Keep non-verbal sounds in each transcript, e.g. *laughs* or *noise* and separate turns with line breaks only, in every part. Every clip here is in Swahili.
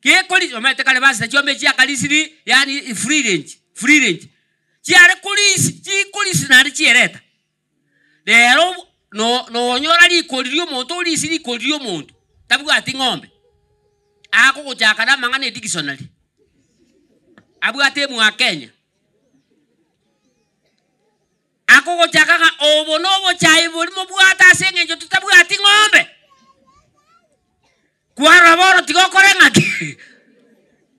kikuli omete kale basi chiombe chia kalisiri yani free range free range chiare kulisi chikulisi nari chiereta rero no nonyora nyora likoririo muntu ulisi likoririo muntu tabuga ati ng'ombe ako na mang'ana dictionary abwate mwa Kenya ako guchakaga obo nobo chai bulimo bwata aseng'enjo tutabwati ng'ombe kwara boro tigo kore ng'aki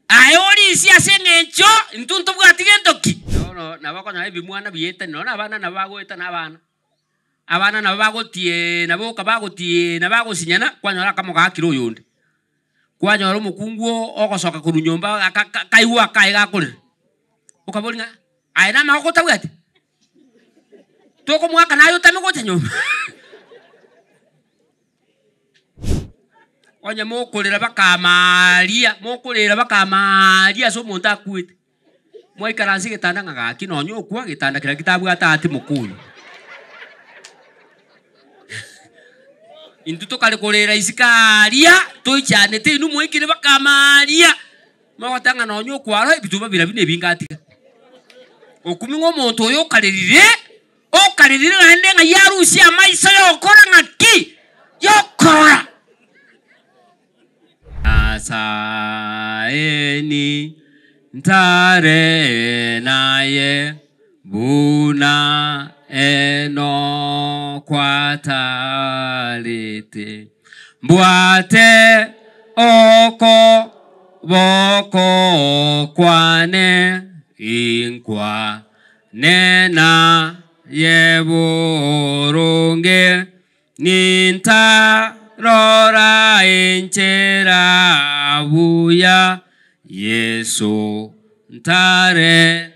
aye orisi ase eng'encho intwe ntobwati gentoki nono nabo okonyora ebimwana biyete nono abana nabo bagoeta n'abana abana nabo bagotie naboka bagotie nabagosinyana kwanyora akamo gakire oyo nde kwanyora omokungu ogosoka korwa nyomba kaiwa kae gakorire okabori ng'a aye namagoko tokomwaka naye otame nyomba *laughs* onya mukulira bakamaria mukulira bakamaria so muntu akuite mwaikaransi gitanda ng'agaki nonya okua gitanda kira kitabwata ati mukuyu intu tukarikurira isi karia tuichanite inu mwikire bakamaria magwatanga nonya okwara ebituba birabi nebingatiga okumi ngo ng'omuntu oyo okaririre okaririre gaende ng'a yarusi amaiso yokora ng'aki yokora Saeni ntare naye buna eno kwa talite mbwate oko boko kwane inkwa nena yeburunge ninta rọra enchere abuya yesu yeso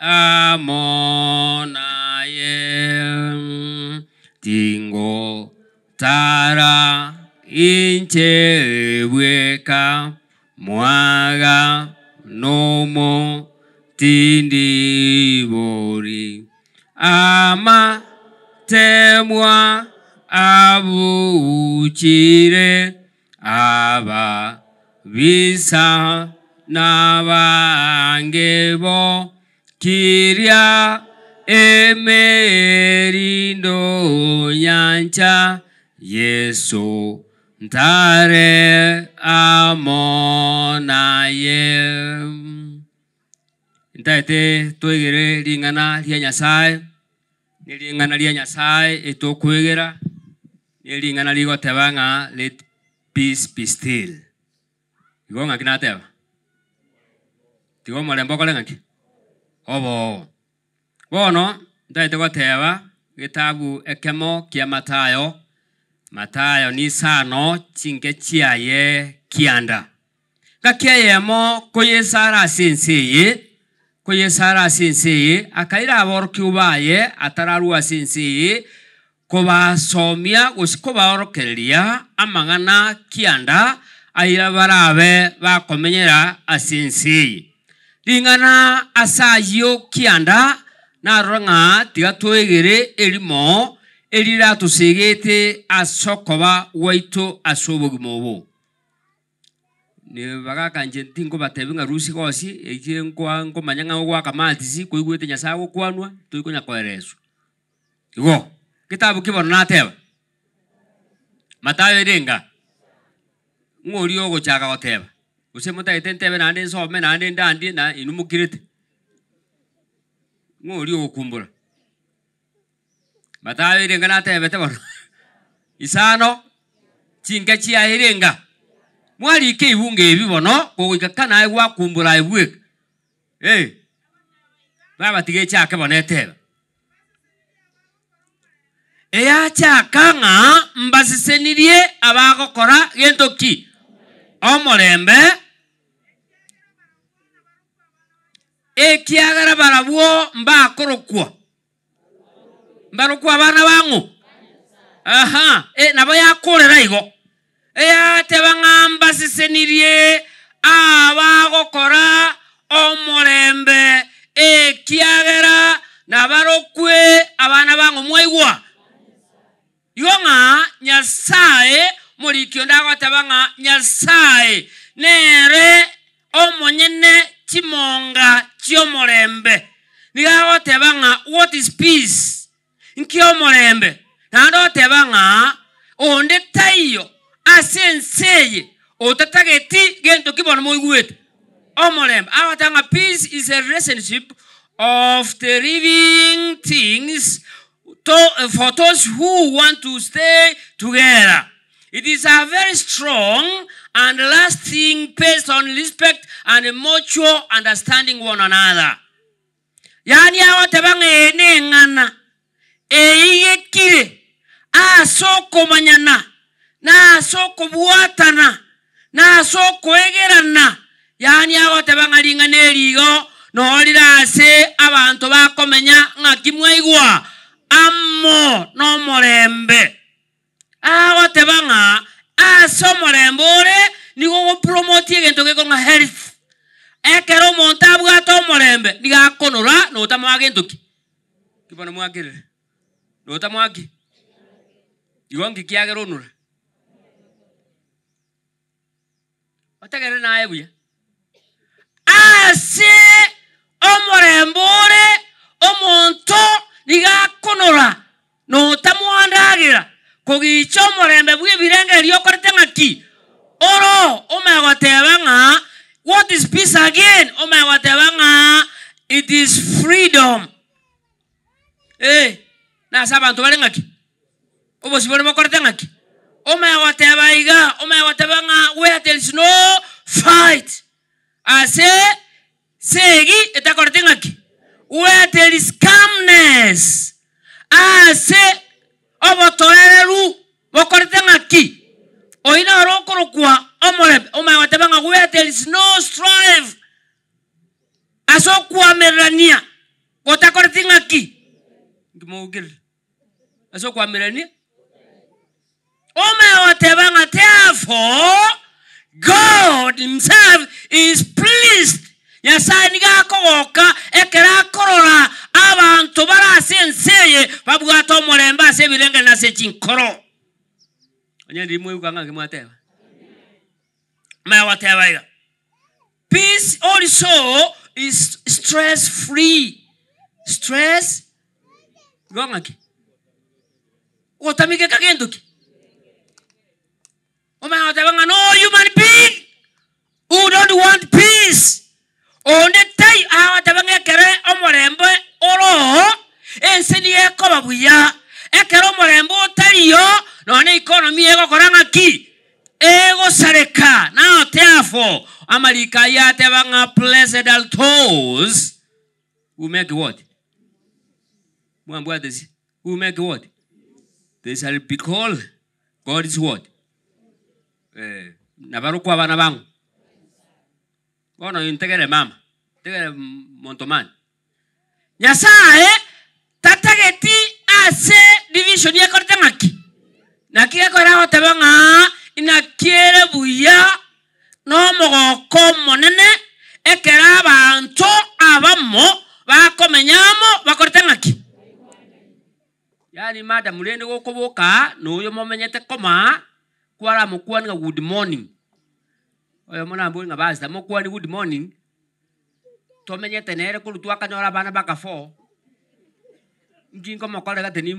amona amonaye tingo tara weka mwaga nomo tindibori ama temwa abuchire aba visa nabangebo kiria emerindo nyancha yesu ntare amonaye ntaete twigire ring'ana ria nyasaye nä ring'ana ria nyasaye ä tå nelingana likoteba ng'a let peace be still igo ng'aki nateba tigo omorembe okore ng'aki oboo bono ntaete goteba gitabu ekemo kia matayo matayo ni sano chinke chiaye kianda ngaki gakiayemo koyesara ase ense eye koyesara ase ense eye akaira aboroki obaye atararwa ase ense eye kobasomia gose kobaorokereria amang'ana kianda aira barabe bakomenyera ase ensi ring'ana ase kianda narora ng'a tiga twegere erimo erira ase asokoba gwaito ase obogima obo bagakanje ntinkobatebi ng'a rusi gosi eki nkomanya ng'a ogwakamatisi koigwete nyasaye gokwanwa toikonyakoereswa igo kitabu kibona nateba matayo iringa ng'ori ogochaka goteba gose motaete ntebe naende nsome naende ndandie na inumukirete ng'ori ogokumbora matayo iringa natebete *laughs* bono isano chinka chiaye iringa mwarike ibunga ebi bono gogoika kanaye gwakumbora ebweka ee babatiga echake bono eteba eyachaka ng'a mbasisenirie abagokora gento ki omorembe ekiagera barabwo mbakorokwa mbarokwa abana bang'u aha e, nabo yakorera igo eyateba ng'a mbasisenirie abagokora omorembe ekiagera nabarokwe abana bang'u mwaigwa yonga nyasaye murikio ndagoteba ng'a nyasaye nere omonyene chimonga chiomorembe nigagoteba ng'a what is peace nki omorembe nandoteba ng'a onde taiyo ase enseye otatageti gento kibona moiguete omorembe agotebang'a peace is a relationship of the living things to, eh, for those who want to stay together. It is a very strong and lasting based on respect and mutual understanding one another. yaani awa tebang'ene eng'ana eiyekire ase okomanyana na ase okobwatana na ase okoegerana yaani ago tebang'aring'ana erigo noorire ase abanto bakomenya ng'aki mwaigwa amo no murembe agote bang'a ase omurembe ore nigo promote egento ke konga health ekero omonto abwate omurembe niga akonora notamwaga ki kibona mwagerere notamwaki igo nki kiagera onora otegerere naye buya ase omorembe ore omonto rigakonora no tamwandagira kugicha omorembe bwa ebirengerio okorete ng'aki oro omegoteba ng'a what is peace again omegoteba ng'a it is freedom eh nase abanto bare ng'aki obosi bore bokorete ng'aki omegoteba iga omegoteba ng'a where there is no fight ase segi etakorete ng'aki where there is calmness ase ah, obotoereru bokorete ng'aki oyi noro okorokwa omorebe omanyagoteba where there is no strife ase okwamererania gotakoreti ng'aki ngimougirire ase okwamererania omanyagoteba therefore god himself is pleased nyasaye niga akogoka ekera akorora abantu barase enseye babwata omorembe ase ebirenge nase chinkoro onyendi mweguka mwateba maya iga peace also is stress free stress gong'aki gotamigeka gento ki omaya wateba ng'a no human being who don't want peace ondetai ahota bang'ekere omorembe oroo ense niga ekoba buya ekero omorembe otariyo nonya ekonomi egokora ng'aki egosareka naote afo amarika aya ateba ng'a blessed are those who make what mwambwatesi who make what they shall be called god's what eh, na barokwa bana ngono integere mama tegere montomani nyasaye tategeti ase division ekorete ng'aki naki gekore agotebe ng'a inaki buya na omogoko omonene ekere abanto abamo amo bakorete ng'aki yani madamu rende gokoboka noyo momenyete koma kwaramokwaninga good morning oyo må rambo ng'abaza mokwani good morning tomenyete nere kå rutwo abana bana baka fo ngingo mokorega tä ni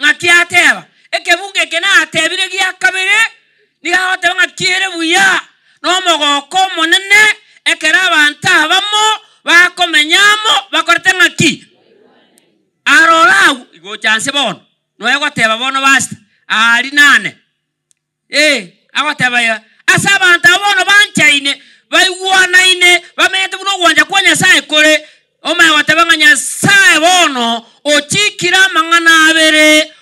ng'aki ateba ekebunga eke natebire gia kabere nigagoteba ng'aki ere buya na omogoko omonene ekere abanto abamo bakomenya amo bakorete ng'aki arora arorau igå chanse bono noe goteba bono basta ari nane ee eh, agoteba ase abanto abo bono banchaine baigwanaine bamenyete buna ogwancha kwa nyasaye kore omanye goteba ng'a nyasaye bono ochikire amang'ana abere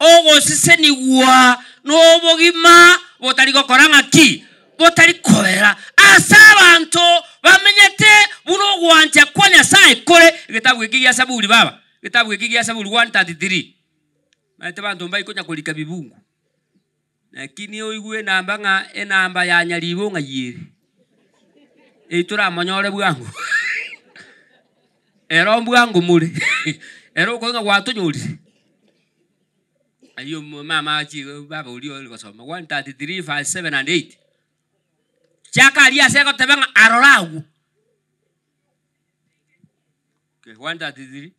ogosesenigwa n'obogima botari gokora ng'aki botari kobera ase abanto bamenyete buna ogwancha kwa nyasaye kore egitabu giki giase buri baba gitabu giki gia Zaburi 133 maete bantu mbaikonya kurika bibungu lakini uigu enamba ng'a enamba ya nyaribu ng'aiyĩri ĩtũramonyore bwangu *laughs* ero bwangu mũrĩ *laughs* ero ũkoinga gwatũnyũrire ayo mama chi baba ũrio gũcoma 133 verse seven and eight 8 chakaria segotebang'a aroragwo okay, 133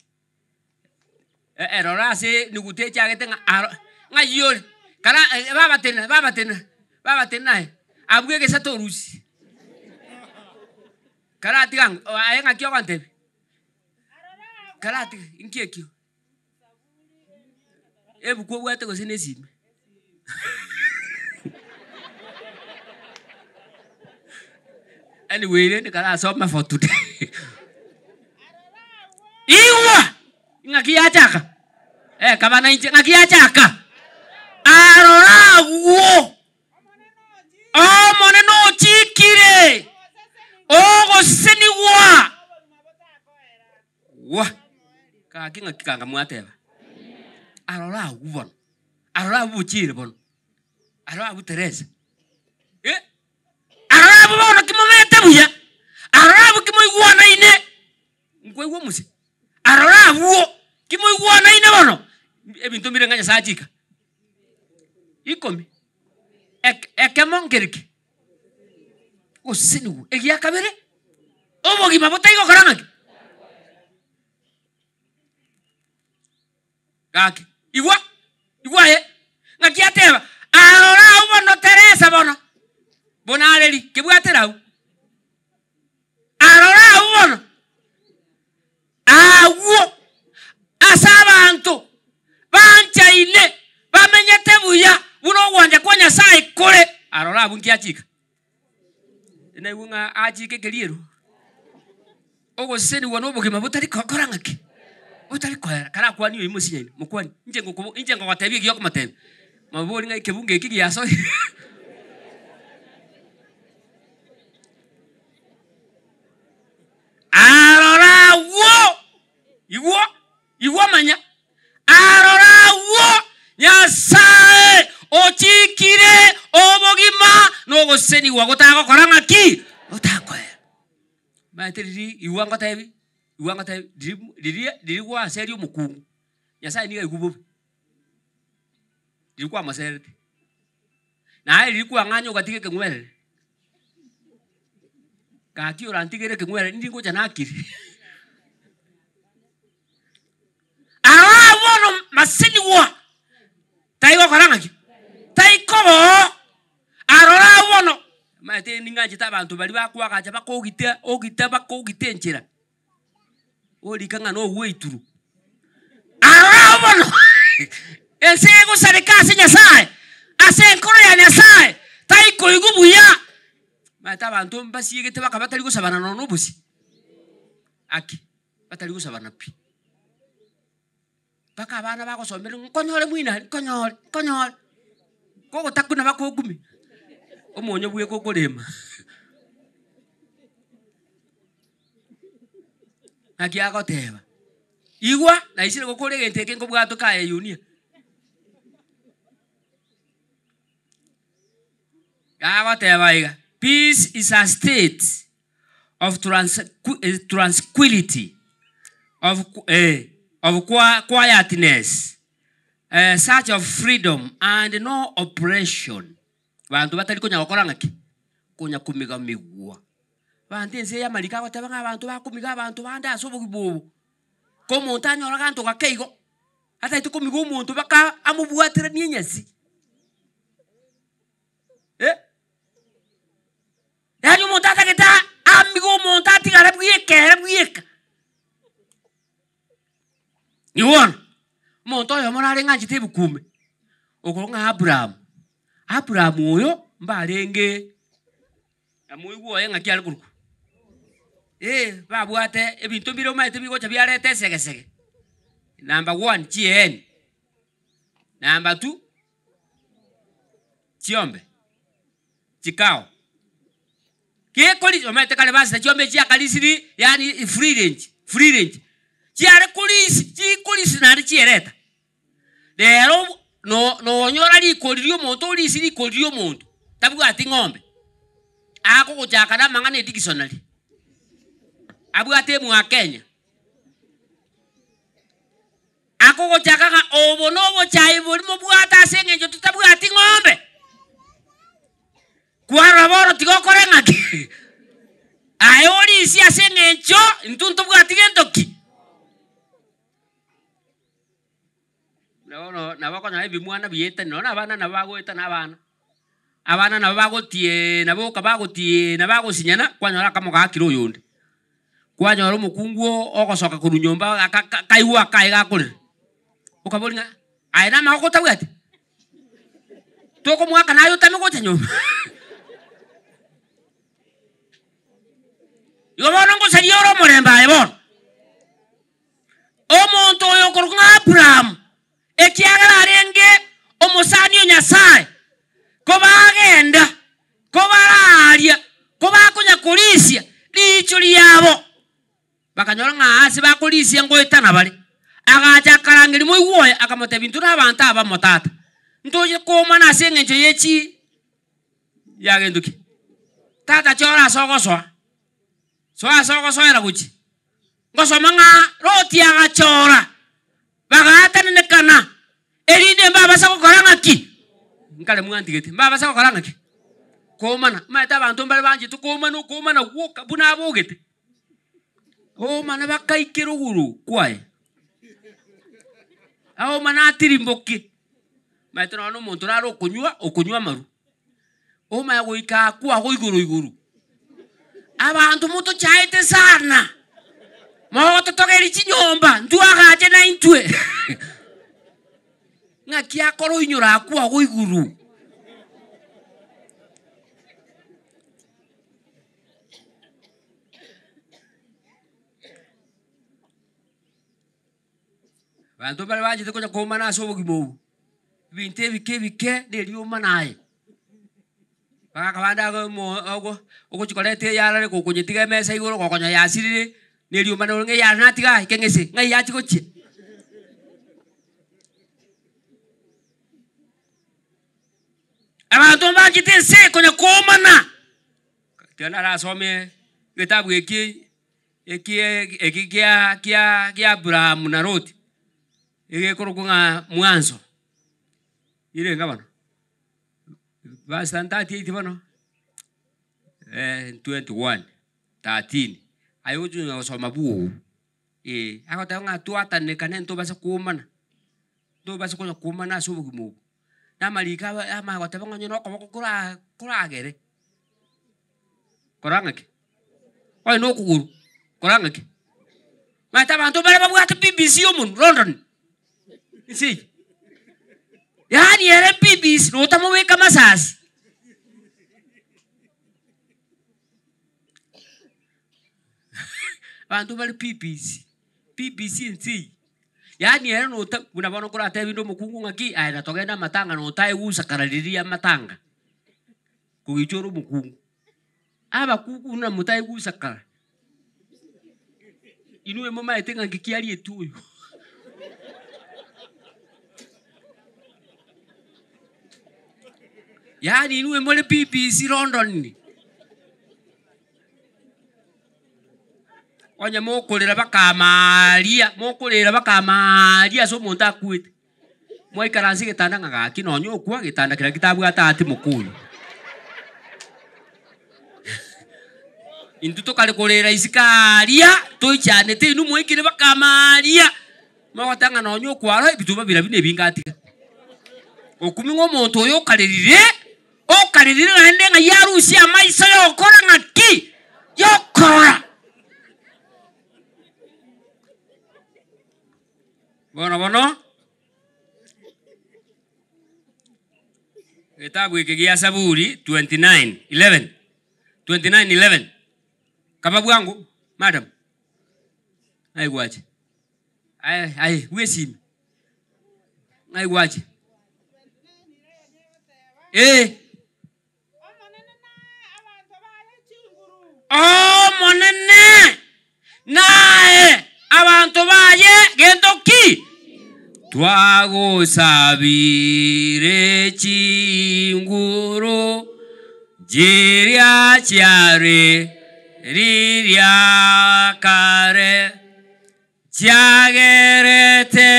erora eh, eh, ase nugute chagete nga nga yol kana eh, baba tena baba tena baba tena abwe ke satorusi kana tigang ayenga kyo kante kana tig inkie kyo ebu ko bwate ko sine sime for today iwa ngakiachaka eh, kama na inje na kiachaka arora guo o mone no wa kaki kinga kikanga mwateba arora gubon arora buchire bon arora butereza eh arora bubono kimomete buya arora bukimoigwana ine nkwaigwa musi arora buo kimoigwana bono ebintu mbirenganya sajika ikomi ekemongerike gose egia egiakabere obogima botaigokora naki gake igwa igwaye ng'aki ateba arora au bono teresa bono bonareri kibwatera au arora au bono agwo ase abanto mukyine bamenyete buya buno obwonje kwa nyasaye ikore arora abu nkiachika naiwe ng'a achike kerieru ogoseniwa nobogima botari kokora ng'aki botari koera kara kwani oyi mosinyaine mokwani inche ngokubo inche ngogotebia gioko matebe mabori ng'a ekebunge eki giaso *laughs* arora wo igwo igwo manya aro nyasae ochikire obogima nogoseniwa gotagokora ng'aki otakoera maeteriri iwango tebi iwango tebi riri gwaseria omokungu nyasaye niga igu bobe riri kwamoserete naye riri kwang'anya ogatiga ekeng'werere gaki orantigere ekeng'werere ndi ngocha nakiri *laughs* arabo bono maseniwa taigokora taikobo arora bono ninganchete abanto bari bakwagacha bakogite ogite bakogite enchera orika ng'a noogwa eituru arora bono *laughs* ense egosareka ase nyasaye ase enkoro ya nyasaye taikoigwa buya maete abanto mbasiegete bakaba tari gosabana nono obosi ake batari gosabana pi mpaka abana bagosomera nkonyore mwina nkonyole nkonyole kogotakuna bakogumi omonyo bweka okorema naki agoteba igwa naisire gokora egento eke nkobwate yunia agoteba iga peace is a state of trans eh, tranquility of eh, of quietness uh, search of freedom and no oppression bantu batarikunya gukora ngaki kunya kumiga migua bantu ense ya marika goteba ng'a bantu bakumiga abantu bande ase obogi bobo ko omonto anyoraga ntoga keigo ataite kumiga omonto baka amobwaterania enyasi eh? yaani omonto atagete amiga omonto atigare bwika ere bwika niwona muntu oyo murareng'anjite ibukume okoro ng'a aburamu aburamu oyo mbarenge amoigu ng'aki are koruku ee eh, babwate ebinto bire omaete bigocha biarete esegesege namba one chieni namba two chiombe chikao kikori omaete kare basita chiombe chiakarisiri yani free range free range ciarä cikå rici narä ciereta rero nonyora rikå ririo må ndå å rici rikå ririo må ndå tabuga ati ng'ombe akå gå jakana mang'a nä dictionary abuga atä mwa kenya akå gå jakaga å bå no gå cai bå ri må buata acä ngenjo tå tabuga ati ng'ombe kwarora boro tiga kore ng'aki aä å rici acä ngenjo ntu ntå bugatige ntoki nabo okonyora ebimwana biete nono abana nabo bagoetana abana abana nabo bagotiena boka kwanyora akamo gakire oyonde kwanyora omokungu ogosoka korwa nyomba kaiwa kae gakorire okabori ng'a aye na amagoko tabwe ate tokomwaka naye otame nyomba *laughs* igo bono ngosaria ore omorembe aye bono omonto oyo okorwa ng'a aburamu ekyagala alenge omusaanio nyasaye kobagenda kobararia kobakonya kulisya licho lyabo bakanyora ng'aasi bakorisia ngoetana bare agacha akarange limo iwoye akamote bintu n'abantu abamotata ntoye koma ase eng'encho yechi yagenduki tata chora ogosoa soa asogosoera guchi ngosoma ng'a rotiagachora bagatanenekana erinde mbabasa gokora ng'aki nkare mwantigete mbabasa gokora ng'aki kũmana maete abanto mbare banjete kũmana kũmana gwoka buna abũgete ũmana bakaike rũgũrũ kwae aũmana atirimbokie maete no no monto raro kunywa ukunywa maru uma ya goika kwa goiguru iguru abantu muto chaite sana mogototogeri chinyomba ntuagache na intue ng'aki akorwo inyora akua go iguru bantu bare bajete koja kuumana ase obogima ou ebinto ebike ebike neri omanae bagakabanda ogo ogochikorete eyarare gokonyetiga emesa igoro gokonya yasirire niriumanä ngä yarä natiga ke ngä cä ngai yatigå chie abantu mbakite nse kwenye kuumana tena arasome gitabu giki iki kia kia kia Abrahamu na Lot igikuruku nga mwanzo ile nga bano verse 38 bano eh 21 13 ayoju e, na usoma buo ah, oh, e ako ta nga atan ne kanen to basa kuman to basa kuna kumana bu mu na malika ama ako tayo nga nyono ko kura kura agere korang ke oi no guru korang ke ma ta bantu ba babu ata BBC mun London isi ni yere BBC no we weka masas bantu bari ppc ppc nti yaani ere nota kuna bono kurata bindo mukungu ngaki aina togenda matanga notae ya matanga kugichoro mukungu aba kuku na mutae gusakara inuwe mama etenga ngikiari etuyo yaani inuwe mole ppc london ni onye mukulira bakamaria mukulira bakamaria so muntu akuite mwaikaransi gitanda ng'agaki nonye okua gitanda kira gitabwata ati mukuyu indu tukarikurira isikaria tuichanite inu mwikire bakamaria magotanga nonye okwara ebituma bira bine bingatiga okumi ng'omuntu oyo okaririre okaririre naende ng'a yarusi amaisa yokora ng'aki yokora bono bono gitabu giki gia Zaburi 29:11 29:11 kababu wangu madam aigwaje ai ai wesime aigwaje eh oh, omonene naye abantu baye eh, genda ki twagusabire kinguro girya cyare rirya kare cyagerete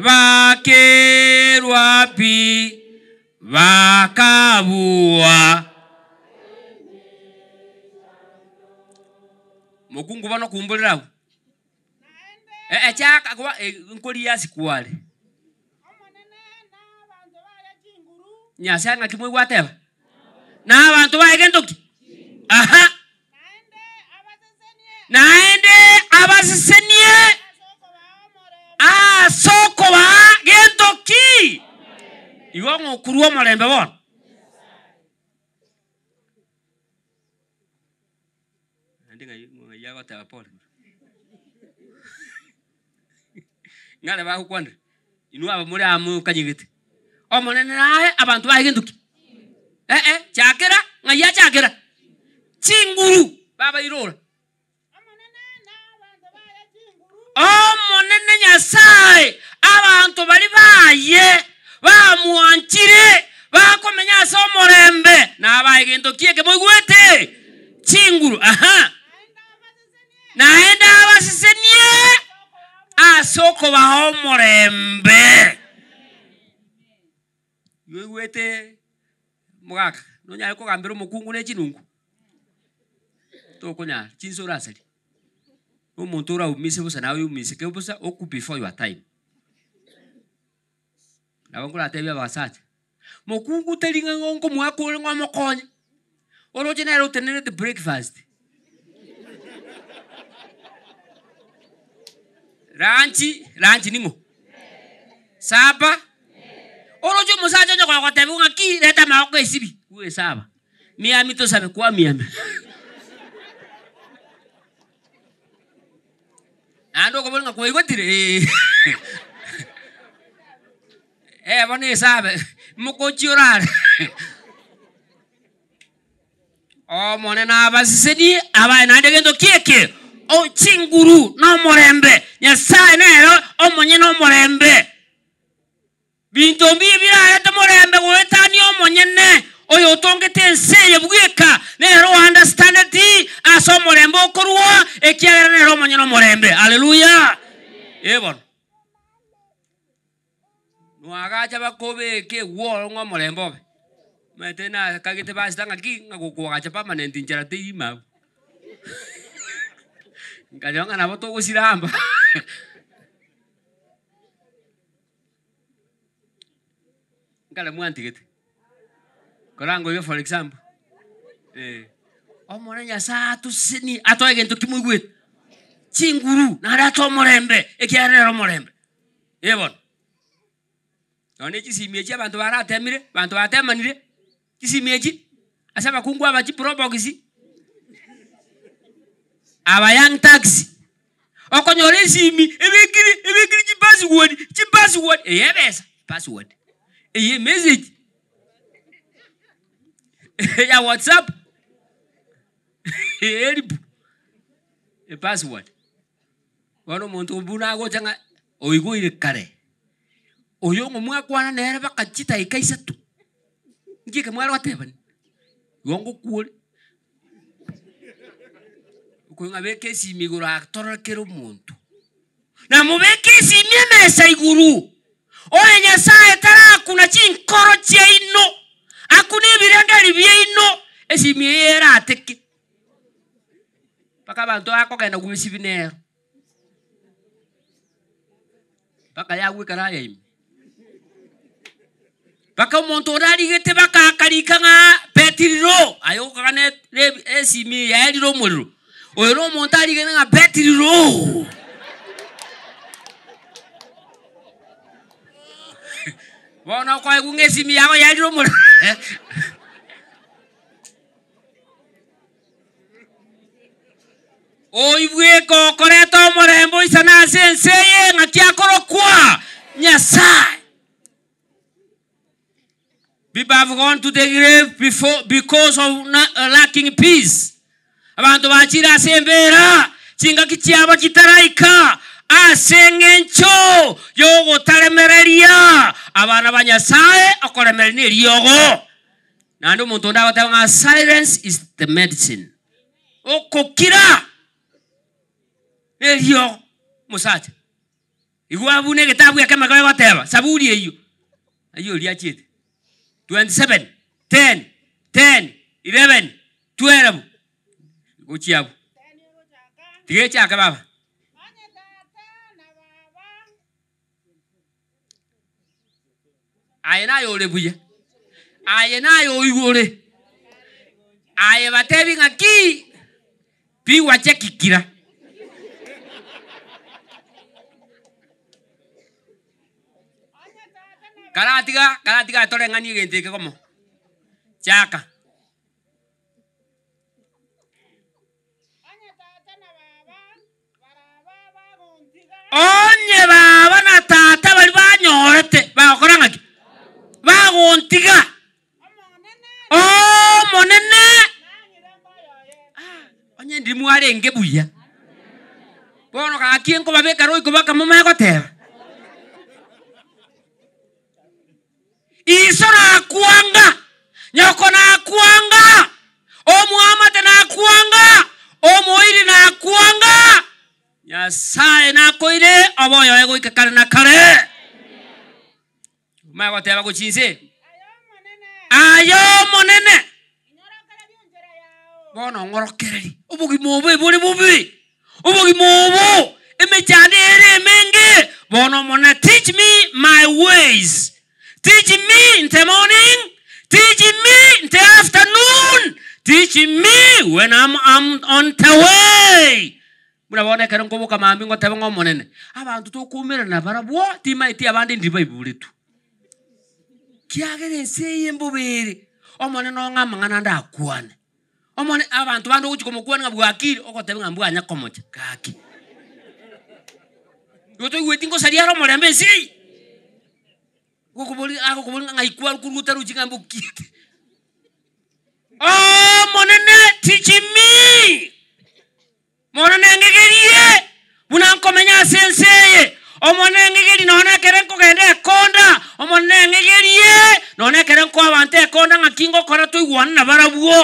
bakirwapi bakabua mugungu bano kumbulilawo ekyakagwa eh, eh, enkoli eh, yasikwale nyasi ang'aki mwigwateba n'abantu baega entoki aha naende abasesenie ase gentoki iwe ng'okurwa omorembe bono ndi ng'ayagoteba pole ngale bagukwandire inu aba muri amu omonene naye abantu bahe ginduki eh eh chakera ngaya chakera chinguru baba irora omonene nyasaye abantu bari baye bamwanchire bakomenya ase omorembe nabaye gintu ki ekimoigwete chinguru aha naye ndabasisenie aca å kå baho må rembe iå iguä tä må gaka no nyarä kå gambä rwo må kungu nä ncinungu bosa nawe umice kä bosa å before your time nabo ngå ratebia bacaca må kungu tä ringa ngå ngå mwakå ngwa må konya å rå breakfast ranchi ranchi ningo saba orojo omosacha nyogo gotebe ng'aki ki reta maoko esibi uwe saba miami tosabe kwa miami *laughs* andu okobona ng'a kwaigwatire *laughs* eh bona esabe mokochi orare *laughs* omone oh, nabasiseni abae nande gento kieke chinguru n'omurembe nyasaye nero omonye n'omurembe binto mbi birareta omurembe goetani omonyene oyo otongete ensi eye bwika nero understandeti ase omorembe okorwa ekiagera nero omonye n'omurembe aleluya ebono nwagacha bakobeka eworo ng'a omurembe obe maete nakagete basita ng'aki ng'agokwagacha permanent nchera teimau nkajonga nabo tugusiramba *laughs* nkale mwantigete korangoiwe for example omore eh. omone nyasaye atusini atoe gento kimoigwete chinguru nare ato omorembe ekiarere omorembe ebono nonya echi abanto baratemire banto batemanire echi ase abakungu abachipurobogisi aba young taxi okonyola esiimi ebikiri ebikiri ki password ki password eyebesa password eye message ya whatsapp eribu e password wano omuntu obunagoca ng'a oigwire kare oyo ng'o mwakwana nere bakachitaika isatu nkiike mwarwatebani iwo ng'okuore ukwinga beka esimi iguru atorakera omonto na mubeka esimi emesa iguru oyo nyasaye tarakuna chinkoro chia ino akuna ebirenderi bia ino esimi eye erateke mpaka abanto bakogenda gubisibi nero mpaka yagwikara yaime mpaka omonto oria arigete bakakarika ng'a petiriro ayogokaga esimi yaerire omoriro oyo lo omuntu aligene nga betiriro *laughs* bona kwae kunga esimu yako yaliro mura *laughs* eh? oibwika okoreta omorembe oisana ase ense eye ng'aki akorokwa nyasaye people have to the grave before, because of uh, lacking peace abantu ase asembera chingaki chiabo chitaraika ase ng'encho yogotaremereria abana ba nyasaye okoremeri na eriogo naende omonto onde agoteba ng'a silence is the medicine okokira eriogo mosacha igo abuna egetabu eke maka egoteba saburi eywo ayo riachete 27 10 10 11 12 uchiyaku ndiye chaka baba aye nayo ore buya aye nayo oigore aye batebi ng'aki pi kikira karatiga karatiga atore ng'ani egente eke gomo chaka onye baba na tata bari banyorete bagakora ng'aki baguntiga omonene oh, ah, onye ndiri mwarenge buya bono gaki bekara roiko bakamo magoteba iso rakwanga oyo egwikakana na kare magoteba gochinse ayo monene bono ng'orokereri obogima obo buri bubi obogima obo emechane ere emenge bono mona teach me my ways teach me in the morning teach me in the afternoon teach me when i'm, I'm on the way buna bonekere nkoboka mami ngotabe ng'a omonene abanto tokumerana bara bwo timaiti abande ndiba iburitu kiagere ense eye mbobere omonene ong'a amang'ana ndakwane omone abantu bande uchi komokwana ng'a bwakiri ogotabe ng'a mbwanya komocha kaki yoto gotoigweti ngosariara omorembe ense eye gokobori agokobori ng'a ngaikwa kuruta ruchi ng'a Oh, monene, teach me mwana nengegerie buna nkomenya ase ense eye omwana eng'egeri nonekere nkogenda ekonda omwana eng'egerie nonekere nko abanto ekonda ng'aki ngokora toigwanana barabwo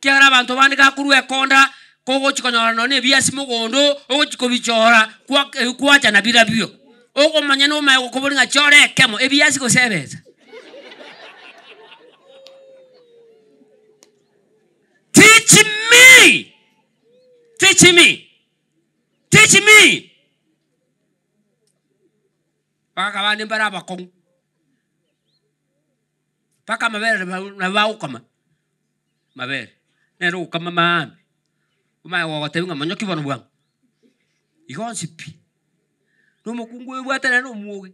kiagera abanto bande gakorwa ekonda kogochi konyora none ebiasi mogondo ogochi kobichora eh, kwacha na birabio okomanya nomaye gokobori ng'a chiora ekemo ebiasi gosebesa teach me teach me teach me paka bane mbara abakongu paka amabere nabaukama mabere nero ukama maami umaye gogotebi ng'a monyo kibono bwangu igonsipi nomokungu ebwatanana nomuoge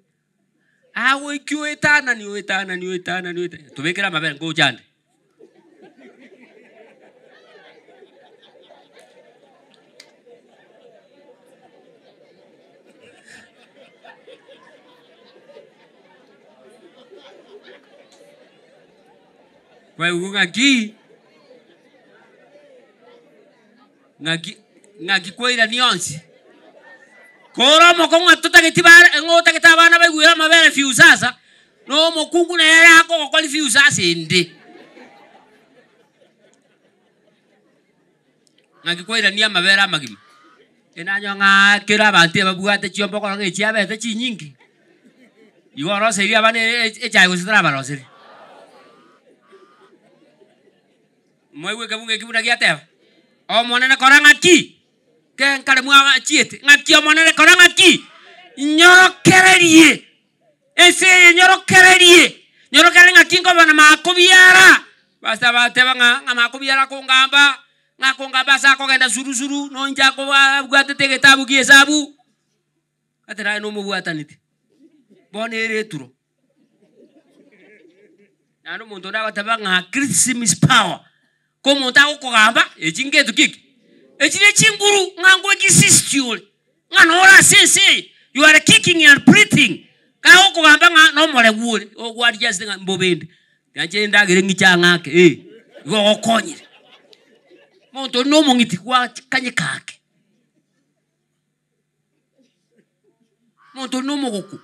agoiki oetanani oetanani oetanani oetanani tubikira amabere ngojande kwa hiyo ng'aki ng'aki ng'aki kwaira nionsi koro moko ng'atutagĩta tota bana baiguĩra mabere biũ sasa no mũkungu na yere akogokori fiu sasa ĩndĩ ng'aki kwairania mabere amagima ĩnanyo ng'akĩra abantu ebabwate chiombokoro ng'ĩchiabete chinyingi igo oroseria abana echa e, e gũcitara abaroseri mwigwä bunge kibuna gä o mwanene kora ng'aki ke nkaremwa ng'achiete ng'aki o mwanene kora ng'aki nyorokererie ese nyorokererie nyorokere ng'aki nkobona makũbiara basa bateba ng'a ng'a makũbiara kũngamba ng'akũngamba ase akogenda surusuru nonja akobwatete gĩtabu gĩa esabu atirae nomũbwatanĩte bona ĩrĩ eturo nandi omonto ndagoteba ng'a christmas power komuntu akukugamba ekingeetu kiki ekiri ekinguru ngangu egisistitule nga noora sese you are kicking and breathing kaho kugamba nga nomore ore ogwari jasite nga mbobende nanje ndagere ngichangake e eh, igo gokonyire muntu ori na omongiti kanye kake ori na muguku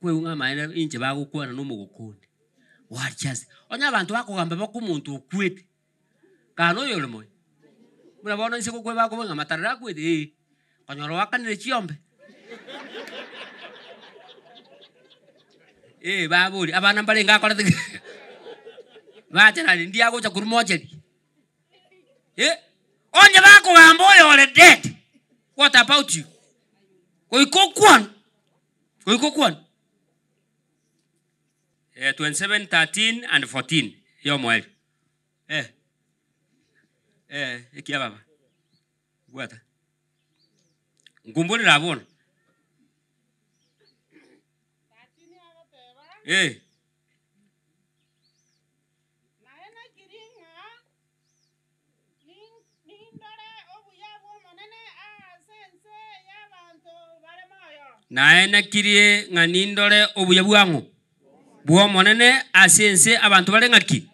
kwe nga inche bagokwana na no mugukuni wari jasite onya abanto bakogamba bakomonto okwete kana oyo ore moyo buna bono nse gokoe bakobwenga matarere akwete ee eh. konyora wakanire chiombe *laughs* ee babori abana mbare ngakorete *laughs* bacherani ndiagocha kurumocheri ee eh, onye bakogamba oyo ore dead what about you koikokwan koikokwan eh, 27 13 and 14 hiyo mweri eh eh ikia baba gwata ngumbulira abona eh naenekirie ng'ani ndore obuya bwangu bwo monene asense abanto bare ng'aki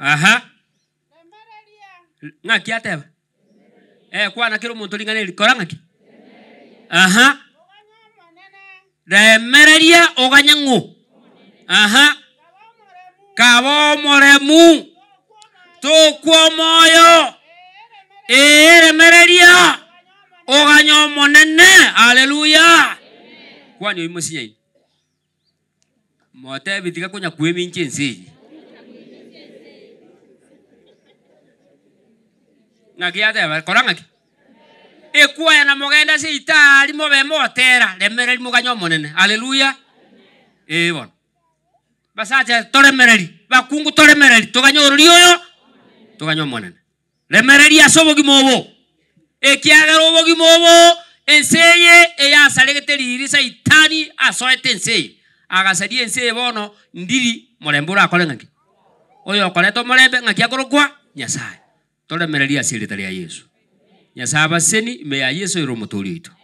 aha ng'aki ateba eh kwana kiro muntu ringane likora ng'aki aha remereria oganya ng'o aha kaba omoremu tokwa omoyo eh, remereria oganya omonene aleluya kwani oimosinyaini mote bitiga kunya kuimi nchi nsi ngagiateba kora ng'aki ekuoya eh, na mogenda seitari mobe motera remereri moganya omonene aleluya ĩ eh, bono basacha toremereri bakungu toremereri toganya orori oyo toganya omonene remereri ase obogima obo ekiagera obogima obo e enseye eyasarigete riri saitani asoete eye agacaria ense ebono ndiri morembe urakore ng'aki oyo okoretwo murembe ng'aki akorokwa nyasaye turemereria asirita ria yesu nyasaye abaseni ime ya yesu irumuturio itu